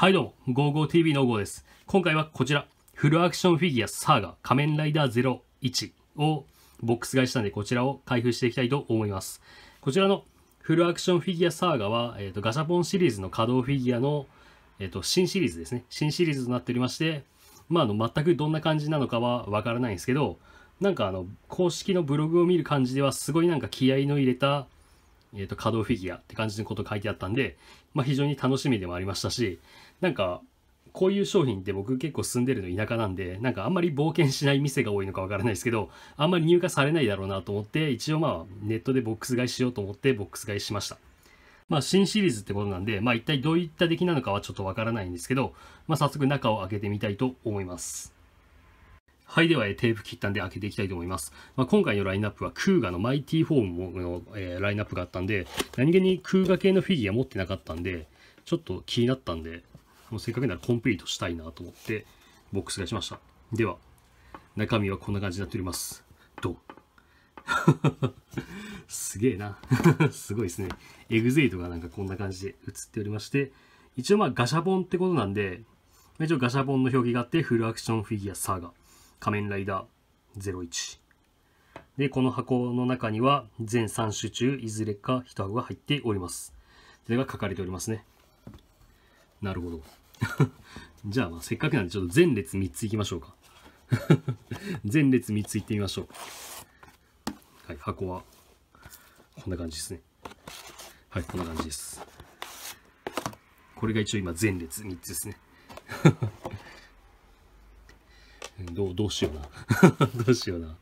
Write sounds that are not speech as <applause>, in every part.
はいどうも、GoGoTV の GO です。今回はこちら、フルアクションフィギュアサーガ仮面ライダー01をボックス買いしたんで、こちらを開封していきたいと思います。こちらのフルアクションフィギュアサーガは、えーと、ガシャポンシリーズの稼働フィギュアの、えーと、新シリーズですね。新シリーズとなっておりまして、まあ、あの全くどんな感じなのかはわからないんですけど、なんかあの公式のブログを見る感じでは、すごいなんか気合の入れたえーと、と稼働フィギュアって感じのこと書いてあったんで、まあ、非常に楽しみでもありましたし、なんかこういう商品って僕結構住んでるの田舎なんで、なんかあんまり冒険しない店が多いのかわからないですけど、あんまり入荷されないだろうなと思って、一応まあネットでボックス買いしようと思ってボックス買いしました。まあ新シリーズってことなんで、まあ一体どういった出来なのかはちょっとわからないんですけど、まあ早速中を開けてみたいと思います。はい、ではテープ切ったんで開けていきたいと思います。まあ、今回のラインナップはクーガのマイティフォームの、えー、ラインナップがあったんで、何気にクーガ系のフィギュア持ってなかったんで、ちょっと気になったんで、もうせっかくならコンプリートしたいなと思って、ボックスがしました。では、中身はこんな感じになっております。どう <laughs> すげえな <laughs> すごいですね。エグゼイトがなんかこんな感じで映っておりまして、一応まあガシャボンってことなんで、一応ガシャボンの表記があって、フルアクションフィギュアサーガ、仮面ライダー01。で、この箱の中には全3種中、いずれか1箱が入っております。それが書かれておりますね。なるほど。じゃあ、まあ、せっかくなんで、ちょっと前列3ついきましょうか。<laughs> 前列3ついってみましょう。はい、箱は、こんな感じですね。はい、こんな感じです。これが一応今、前列3つですね。<laughs> どう、どうしような。<laughs> どうしような。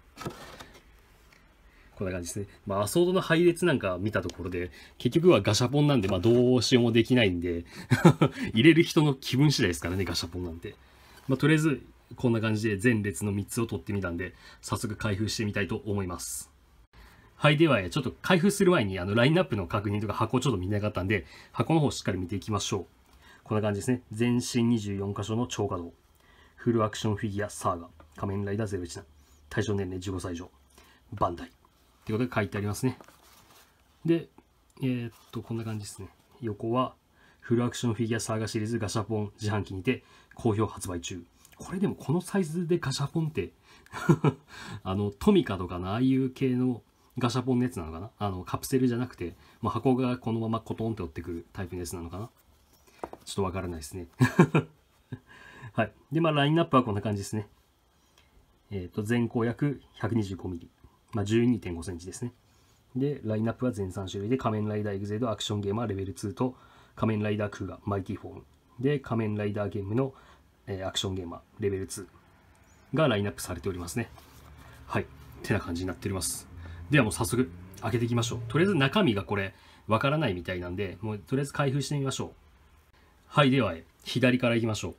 こんな感じですね。まあ、アソードの配列なんか見たところで、結局はガシャポンなんで、まあ、どうしようもできないんで <laughs> 入れる人の気分次第ですからね、ガシャポンなんて。まあ、とりあえず、こんな感じで前列の3つを取ってみたんで、早速開封してみたいと思います。はい、では、ちょっと開封する前に、あの、ラインナップの確認とか箱をちょっと見なかったんで、箱の方しっかり見ていきましょう。こんな感じですね。全身24箇所の超可動。フルアクションフィギュアサーガ。仮面ライダー017。対象年齢15歳以上。バンダイ。ってことで書いてありますね。で、えー、っと、こんな感じですね。横は、フルアクションフィギュアサーガシリーズガシャポン自販機にて好評発売中。これでもこのサイズでガシャポンって <laughs> あの、トミカとかのああいう系のガシャポンのやつなのかなあの、カプセルじゃなくて、まあ、箱がこのままコトンって折ってくるタイプのやつなのかなちょっとわからないですね <laughs> はい。で、まあ、ラインナップはこんな感じですね。えっ、ー、と、全光約 125mm。まあ、12.5センチですね。で、ラインナップは全3種類で、仮面ライダーエグゼード、アクションゲームはレベル2と、仮面ライダークーガ、マイティフォーム。で、仮面ライダーゲームの、えー、アクションゲーマー、レベル2がラインナップされておりますね。はい。ってな感じになっております。ではもう早速、開けていきましょう。とりあえず中身がこれ、わからないみたいなんで、もうとりあえず開封してみましょう。はい、では、左からいきましょう。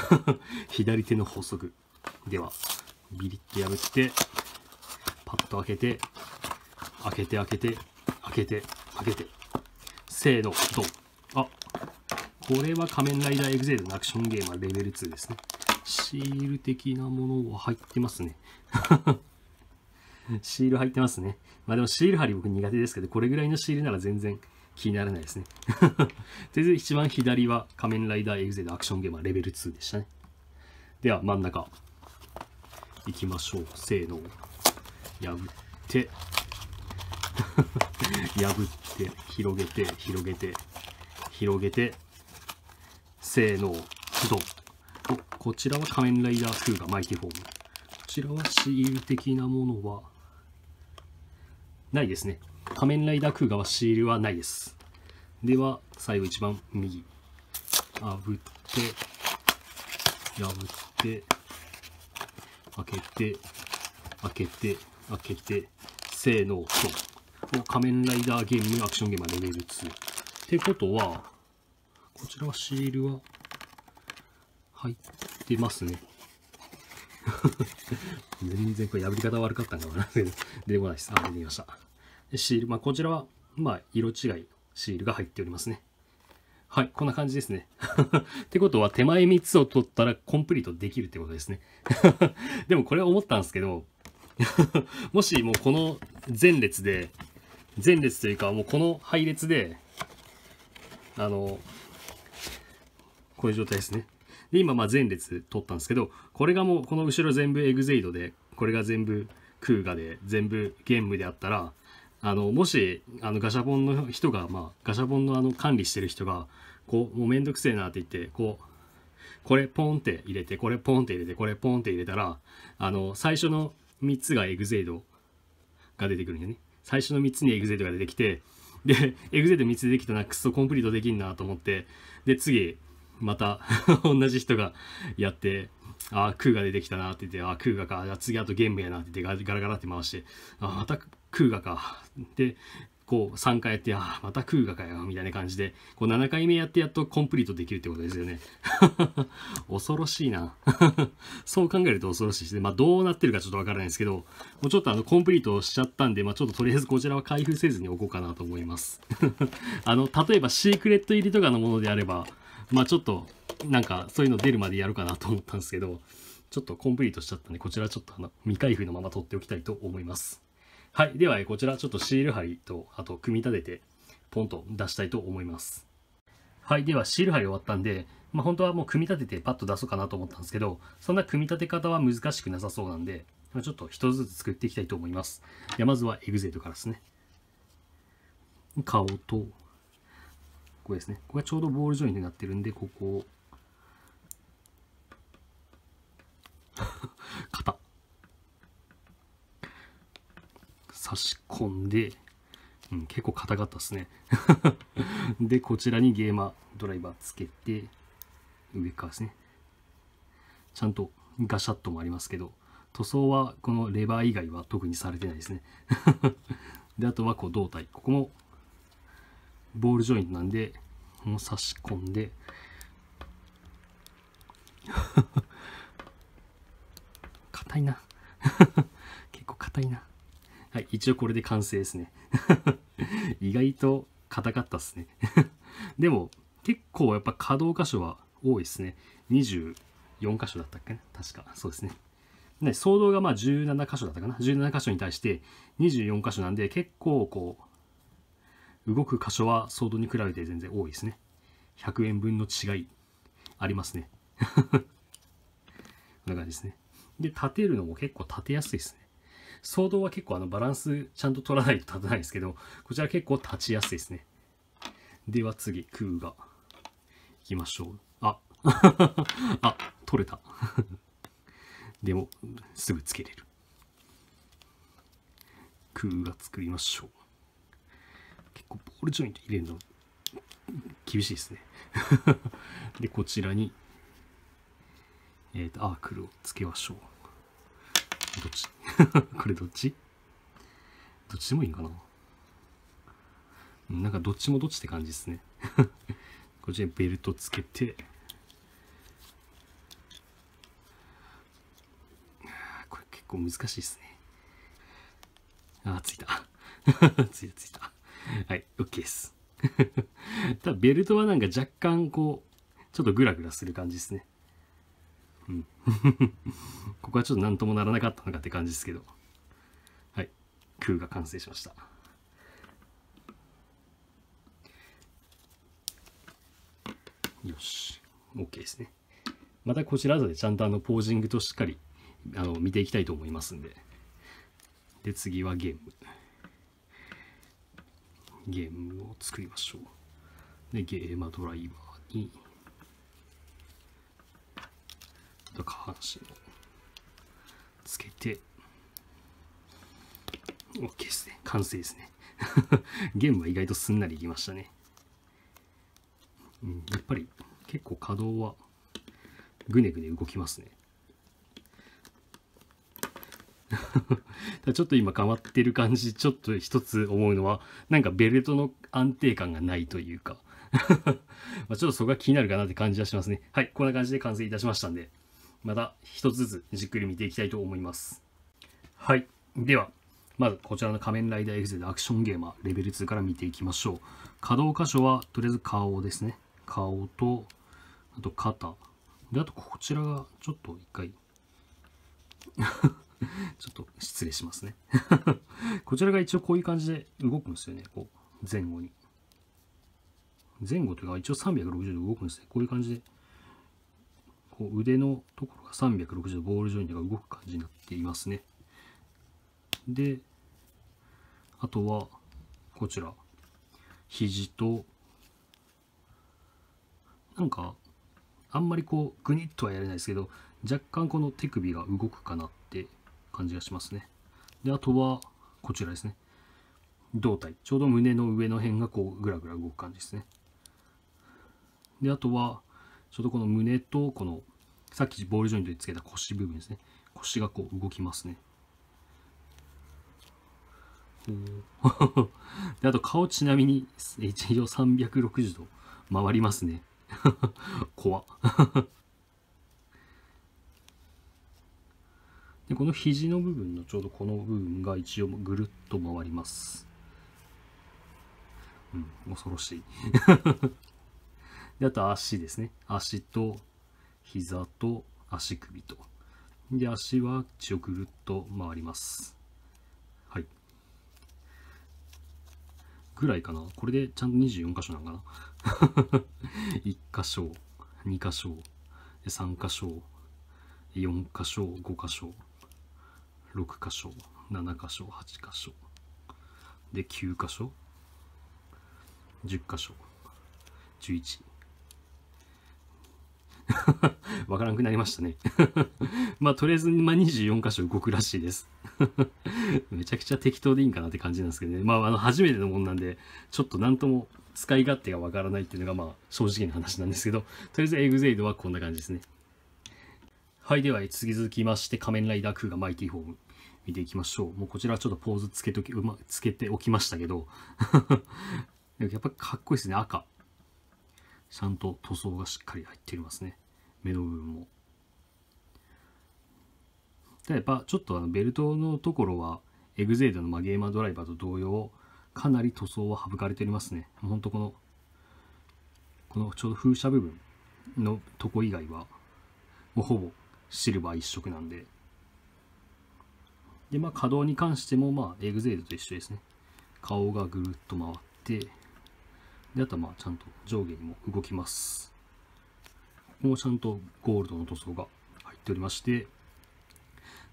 <laughs> 左手の法則。では、ビリッて破って、パッと開けて、開けて開けて、開けて、開けて。せーの、ドン。あ、これは仮面ライダーエグゼイドのアクションゲームはレベル2ですね。シール的なものは入ってますね。<laughs> シール入ってますね。まあでもシール貼り僕苦手ですけど、これぐらいのシールなら全然気にならないですね。とりあえず一番左は仮面ライダーエグゼイドアクションゲームはレベル2でしたね。では真ん中。いきましょう。せーの。破って <laughs> 破って広げて広げて広げて性能ドンこちらは仮面ライダークーガマイティフォームこちらはシール的なものはないですね仮面ライダークーガはシールはないですでは最後一番右あぶって破って開けて開けて開けてせー性能と、仮面ライダーゲーム、アクションゲームはレベル2。ってことは、こちらはシールは入ってますね。<laughs> 全然これ破り方悪かったんかな。でもないです。あ、出てきました。でシール、まあ、こちらは、まあ、色違いシールが入っておりますね。はい、こんな感じですね。<laughs> ってことは、手前3つを取ったらコンプリートできるってことですね。<laughs> でもこれは思ったんですけど、<laughs> もしもうこの前列で、前列というかもうこの配列で、あの、こういう状態ですね。で、今まあ前列取ったんですけど、これがもうこの後ろ全部エグゼイドで、これが全部ク画ガで、全部ゲームであったら、あの、もし、あの、ガシャポンの人が、まあ、ガシャポンのあの、管理してる人が、こう、もうめんどくせえなって言って、こう、これポンって入れて、これポンって入れて、これポンって入れたら、あの、最初の3つがエグゼイドが出てくるんだよね。最初の3つにエグゼイドが出てきて、で、エグゼイド3つ出てきたな、クソコンプリートできんなと思って、で、次、また <laughs> 同じ人がやって、ああ、が出てきたなって言って、ああ、クか、次あとゲームやなって言ってガラガラって回して、ああ、また空がか。で、こう3回やってああまた空がかよみたいな感じでこう7回目やってやっとコンプリートできるってことですよね <laughs> 恐ろしいな <laughs> そう考えると恐ろしいですねまあどうなってるかちょっとわからないですけどもうちょっとあのコンプリートしちゃったんでまあちょっととりあえずこちらは開封せずに置こうかなと思います <laughs> あの例えばシークレット入りとかのものであればまあちょっとなんかそういうの出るまでやるかなと思ったんですけどちょっとコンプリートしちゃったんでこちらちょっとあの未開封のまま取っておきたいと思いますはい。では、こちらちょっとシール貼りと、あと組み立てて、ポンと出したいと思います。はい。では、シール貼り終わったんで、まあ、本当はもう組み立ててパッと出そうかなと思ったんですけど、そんな組み立て方は難しくなさそうなんで、ちょっと一つずつ作っていきたいと思います。やまずはエグゼイトからですね。顔と、これですね。これがちょうどボールジョインになってるんで、ここを。<laughs> 肩。差し込んで、うん、結構硬かったですね <laughs> で、こちらにゲーマードライバーつけて、上からですね。ちゃんとガシャッともありますけど、塗装はこのレバー以外は特にされてないですね <laughs> で、あとはこう胴体。ここもボールジョイントなんで、この差し込んで <laughs> 硬いな。一応これで完成ですね <laughs> 意外と硬かったっすね <laughs> でも結構やっぱ可動箇所は多いですね24箇所だったっけね確かそうですねね騒動がまあ17箇所だったかな17箇所に対して24箇所なんで結構こう動く箇所は騒動に比べて全然多いですね100円分の違いありますね <laughs> こんな感じですねで立てるのも結構立てやすいですね騒動は結構あのバランスちゃんと取らないと立たないですけど、こちら結構立ちやすいですね。では次、空が。い行きましょう。あ、<laughs> あ、取れた。<laughs> でも、すぐつけれる。空が作りましょう。結構ボールジョイント入れるの厳しいですね <laughs> で、こちらに、えっ、ー、と、アークルをつけましょう。どっち <laughs> これどっちどっちでもいいんかななんかどっちもどっちって感じですね <laughs> こっちにベルトつけて、これ結構難しいですね。あ、<laughs> ついた。ついたついた。はい、OK です。ただベルトはなんか若干こう、ちょっとグラグラする感じですね。<laughs> ここはちょっと何ともならなかったのかって感じですけどはい空が完成しましたよし OK ですねまたこちらでちゃんとあのポージングとしっかりあの見ていきたいと思いますんでで次はゲームゲームを作りましょうでゲーマードライバーにと下半身をつけて OK ですね完成ですね弦 <laughs> は意外とすんなりいきましたね、うん、やっぱり結構可動はぐねぐね動きますね <laughs> ちょっと今変わってる感じちょっと一つ思うのはなんかベルトの安定感がないというか <laughs> まあちょっとそこが気になるかなって感じはしますねはいこんな感じで完成いたしましたんでまた一つずつじっくり見ていきたいと思います。はい。では、まずこちらの仮面ライダー X でアクションゲーマーレベル2から見ていきましょう。可動箇所はとりあえず顔ですね。顔と、あと肩。で、あとこちらがちょっと一回 <laughs> ちょっと失礼しますね <laughs> こちらが一応こういう感じで動くんですよね。こう、前後に。前後というか、一応360度動くんですね。こういう感じでこう腕のところが360度ボールジョイントが動く感じになっていますね。で、あとはこちら、肘と、なんか、あんまりこう、グニッとはやれないですけど、若干この手首が動くかなって感じがしますね。で、あとは、こちらですね。胴体。ちょうど胸の上の辺がこう、ぐらぐら動く感じですね。で、あとは、ちょうどこの胸とこのさっきボールジョイントにつけた腰部分ですね腰がこう動きますね <laughs> であと顔ちなみに一応360度回りますね <laughs> 怖 <laughs> でこの肘の部分のちょうどこの部分が一応ぐるっと回りますうん恐ろしいであと足ですね足と膝と足首と。で、足は血をぐるっと回ります。はい。ぐらいかな。これでちゃんと24箇所なんかな。1 <laughs> 箇所、2箇所、3箇所、4箇所、5箇所、6箇所、7箇所、8箇所。で、9箇所、10箇所、11。<laughs> わからなくなりましたね <laughs> まあ、とりあえず、まあ、24箇所動くらしいです <laughs> めちゃくちゃ適当でいいんかなって感じなんですけどね。まあ、あの、初めてのもんなんで、ちょっとなんとも使い勝手がわからないっていうのが、まあ、正直な話なんですけど、とりあえず、エグゼイドはこんな感じですね。はい、では、続きまして、仮面ライダークーガマイティホーム。見ていきましょう。もうこちらはちょっとポーズつけとき、うま、つけておきましたけどやっぱかっこいいですね、赤。ちゃんと塗装がしっかり入っておりますね。目の部分も。やっぱちょっとあのベルトのところはエグゼイドのゲーマードライバーと同様かなり塗装は省かれておりますね。ほんとこのこのちょうど風車部分のとこ以外はもうほぼシルバー一色なんで。でまあ稼働に関してもまあエグゼイドと一緒ですね。顔がぐるっと回ってであとはまあちゃんと上下にも動きます。もちゃんとゴールドの塗装が入っておりまして、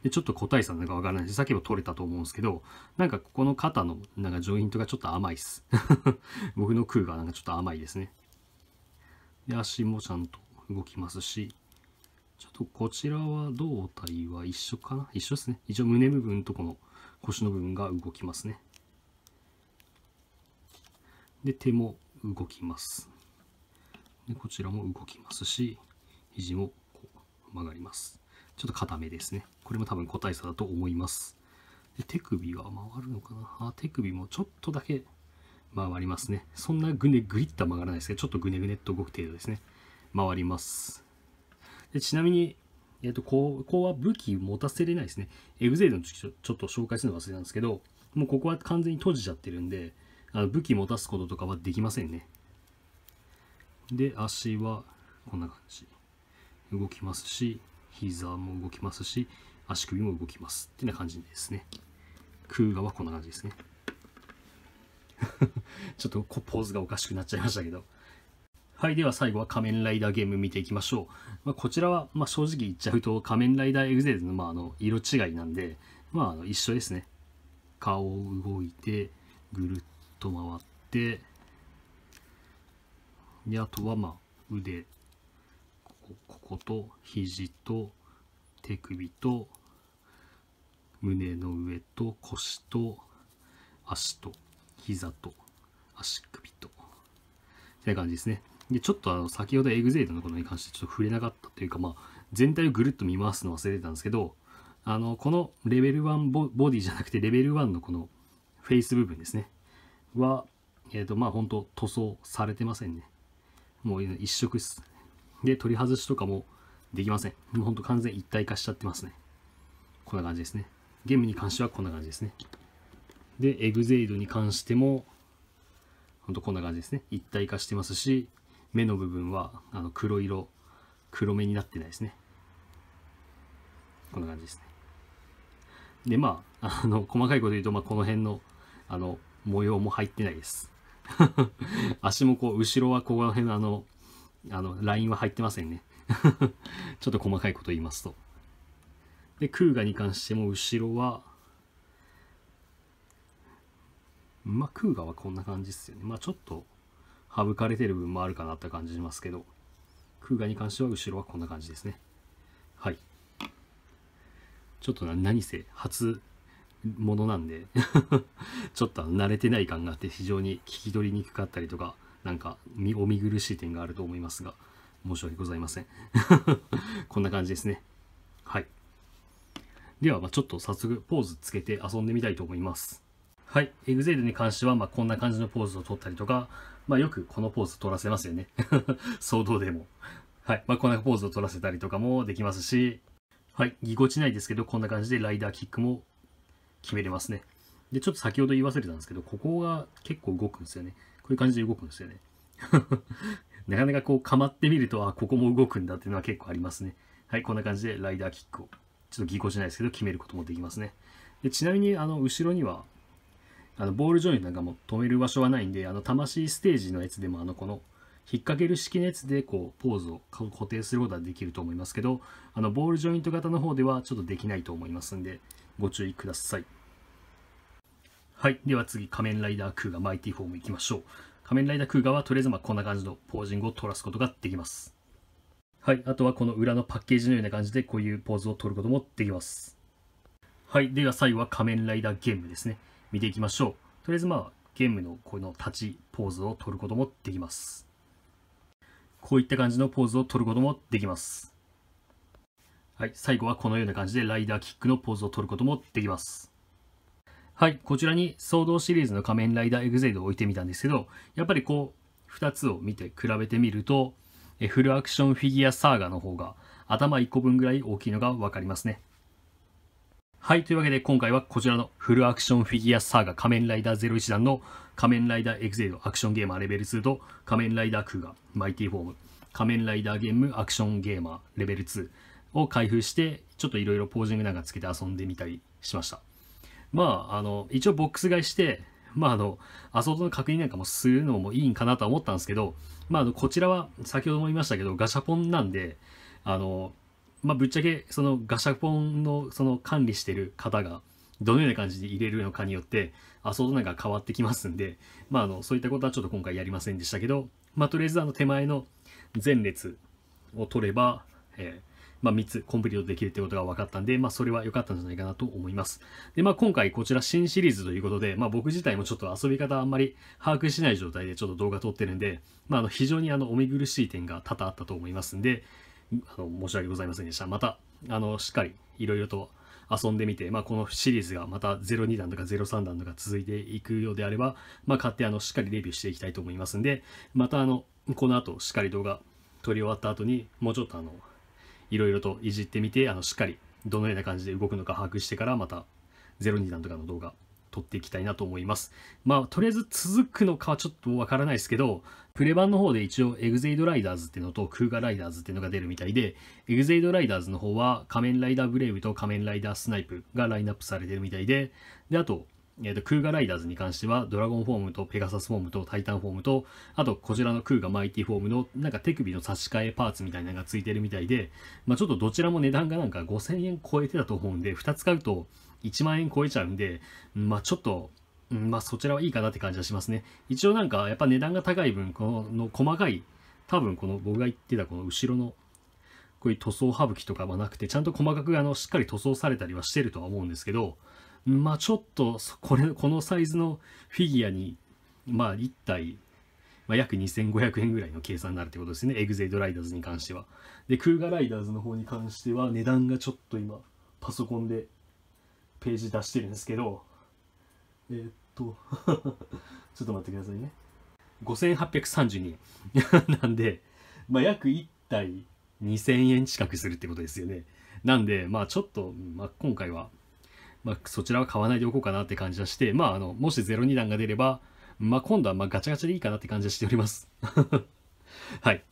でちょっと個体差なのかわからないし、さっきも取れたと思うんですけど、なんかここの肩のなんかジョイントがちょっと甘いっす。<laughs> 僕の空がなんかちょっと甘いですね。で、足もちゃんと動きますし、ちょっとこちらは胴体は一緒かな一緒ですね。一応胸部分とこの腰の部分が動きますね。で、手も動きます。でこちらも動きますし肘もこう曲がりますちょっと硬めですねこれも多分個体差だと思いますで手首は回るのかなあ手首もちょっとだけ回りますねそんなぐねぐリっと曲がらないですけどちょっとぐねぐねっと動く程度ですね回りますでちなみにえっと、ここは武器持たせれないですね。エグゼイドの時ちょちょっと紹介するの忘れたんですけど、もうここは完全に閉じちゃってるんで、あの武器持たすこととかはできませんね。で、足はこんな感じ。動きますし、膝も動きますし、足首も動きます。ってな感じですね。空画はこんな感じですね。<laughs> ちょっとポーズがおかしくなっちゃいましたけど。はい。では最後は仮面ライダーゲーム見ていきましょう。まあ、こちらは、ま正直言っちゃうと仮面ライダーエグゼルの,、まああの色違いなんで、まあ、あの一緒ですね。顔を動いて、ぐるっと回って、であとはまあ腕ここここと肘と手首と胸の上と腰と足と膝と足首とって感じですねでちょっとあの先ほどエグゼイドのことに関してちょっと触れなかったというかまあ全体をぐるっと見回すの忘れてたんですけどあのこのレベル1ボボディじゃなくてレベル1のこのフェイス部分ですねはえっ、ー、とまあ本当塗装されてませんねもう一色です。で、取り外しとかもできません。もうほんと完全一体化しちゃってますね。こんな感じですね。ゲームに関してはこんな感じですね。で、エグゼイドに関しても、ほんとこんな感じですね。一体化してますし、目の部分はあの黒色、黒目になってないですね。こんな感じですね。で、まあ、あの、細かいこと言うと、まあ、この辺の、あの、模様も入ってないです。足もこう、後ろはここら辺のあの、あの、ラインは入ってませんね。<laughs> ちょっと細かいこと言いますと。で、空ガに関しても後ろは、まあ、空ガはこんな感じですよね。まあ、ちょっと省かれてる部分もあるかなって感じしますけど、空ガに関しては後ろはこんな感じですね。はい。ちょっと何せ初ものなんで <laughs> ちょっと慣れてない感があって非常に聞き取りにくかったりとか、なんかお見苦しい点があると思いますが、申し訳ございません <laughs> こんな感じですね。はい。では、ちょっと早速ポーズつけて遊んでみたいと思います。はい。エグゼイルに関しては、まこんな感じのポーズを取ったりとか、まあ、よくこのポーズ取らせますよね。<laughs> 騒動でも。はい。まあ、こんなポーズを取らせたりとかもできますし、はい。ぎこちないですけど、こんな感じでライダーキックも決めれますね。で、ちょっと先ほど言い忘れたんですけど、ここが結構動くんですよね。こういう感じで動くんですよね。<laughs> なかなかこう構ってみると、あ、ここも動くんだっていうのは結構ありますね。はい、こんな感じでライダーキックを、ちょっとぎこちないですけど、決めることもできますね。でちなみに、あの、後ろには、あの、ボールジョイントなんかも止める場所はないんで、あの、魂ステージのやつでも、あの、この、引っ掛ける式のやつで、こう、ポーズを固定することはできると思いますけど、あの、ボールジョイント型の方ではちょっとできないと思いますんで、ご注意ください。はい。では次、仮面ライダークーガマイティフォームいきましょう。仮面ライダークーガはとりあえずまこんな感じのポージングを取らすことができます。はい。あとはこの裏のパッケージのような感じでこういうポーズを取ることもできます。はい。では最後は仮面ライダーゲームですね。見ていきましょう。とりあえずまあゲームのこの立ちポーズを取ることもできます。こういった感じのポーズを取ることもできます。はい、最後はこのような感じでライダーキックのポーズを取ることもできます。はい、こちらに騒動シリーズの仮面ライダーエグゼイドを置いてみたんですけど、やっぱりこう、2つを見て比べてみると、フルアクションフィギュアサーガの方が頭1個分ぐらい大きいのが分かりますね。はい、というわけで今回はこちらのフルアクションフィギュアサーガ仮面ライダー01弾の仮面ライダーエグゼイドアクションゲーマーレベル2と仮面ライダークーガーマイティフォーム仮面ライダーゲームアクションゲーマーレベル2を開封して、ちょっといろいろポージングなんかつけて遊んでみたりしました。まあ、あの、一応ボックス買いして、まあ、あの、アソートの確認なんかもするのもいいんかなとは思ったんですけど、まあ、あの、こちらは先ほども言いましたけど、ガシャポンなんで、あの、まあ、ぶっちゃけ、そのガシャポンのその管理してる方が、どのような感じで入れるのかによって、アソートなんか変わってきますんで、まあ、あの、そういったことはちょっと今回やりませんでしたけど、まあ、とりあえずあの手前の前列を取れば、えー、まあ、3つコンプリートできるってことが分かったんで、まあ、それは良かったんじゃないかなと思います。で、まあ、今回こちら新シリーズということで、まあ、僕自体もちょっと遊び方あんまり把握しない状態でちょっと動画撮ってるんで、まあ、あの非常にあのお見苦しい点が多々あったと思いますんで、あの申し訳ございませんでした。また、あの、しっかりいろいろと遊んでみて、まあ、このシリーズがまた02弾とか03弾とか続いていくようであれば、まあ、買ってあのしっかりレビューしていきたいと思いますんで、またあの、この後しっかり動画撮り終わった後に、もうちょっとあの、いろいろといじってみてあのしっかりどのような感じで動くのか把握してからまた02弾とかの動画撮っていきたいなと思います。まあ、とりあえず続くのかはちょっとわからないですけど、プレ版の方で一応エグゼイドライダーズっていうのとクーガライダーズっていうのが出るみたいで、エグゼイドライダーズの方は仮面ライダーブレイブと仮面ライダースナイプがラインナップされてるみたいで、で、あと、えーと、クーガライダーズに関しては、ドラゴンフォームとペガサスフォームとタイタンフォームと、あとこちらのクーガマイティフォームのなんか手首の差し替えパーツみたいなのがついてるみたいで、まあ、ちょっとどちらも値段がなんか5000円超えてたと思うんで、2つ買うと1万円超えちゃうんで、まあ、ちょっと、まあ、そちらはいいかなって感じはしますね。一応なんかやっぱ値段が高い分、この細かい、多分この僕が言ってたこの後ろのこういう塗装省きとかはなくて、ちゃんと細かくあのしっかり塗装されたりはしてるとは思うんですけど、まあちょっとこれこのサイズのフィギュアにまあ1体、まあ、約2500円ぐらいの計算になるってことですねエグゼイドライダーズに関してはでクーガライダーズの方に関しては値段がちょっと今パソコンでページ出してるんですけどえー、っと <laughs> ちょっと待ってくださいね5832円 <laughs> なんで、まあ、約1体2000円近くするってことですよねなんでまあちょっと、まあ、今回はまあ、そちらは買わないでおこうかなって感じはして、まあ、あの、もし02弾が出れば、まあ、今度はまガチャガチャでいいかなって感じはしております。<laughs> はい。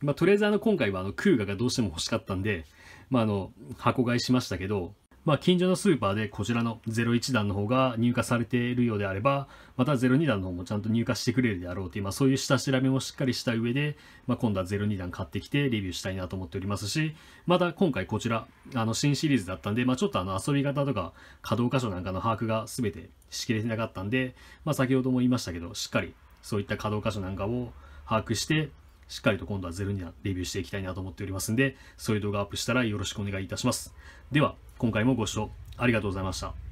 まあ、とりあえずあの、今回はあの、クーガがどうしても欲しかったんで、まあ、あの、箱買いしましたけど、まあ、近所のスーパーでこちらの01弾の方が入荷されているようであれば、また02弾の方もちゃんと入荷してくれるであろうという、まあ、そういう下調べもしっかりした上で、まあ、今度は02弾買ってきてレビューしたいなと思っておりますし、また今回こちら、あの新シリーズだったんで、まあ、ちょっとあの遊び方とか稼働箇所なんかの把握が全てしきれてなかったんで、まあ、先ほども言いましたけど、しっかりそういった稼働箇所なんかを把握して、しっかりと今度は02弾レビューしていきたいなと思っておりますんで、そういう動画アップしたらよろしくお願いいたします。では、今回もご視聴ありがとうございました。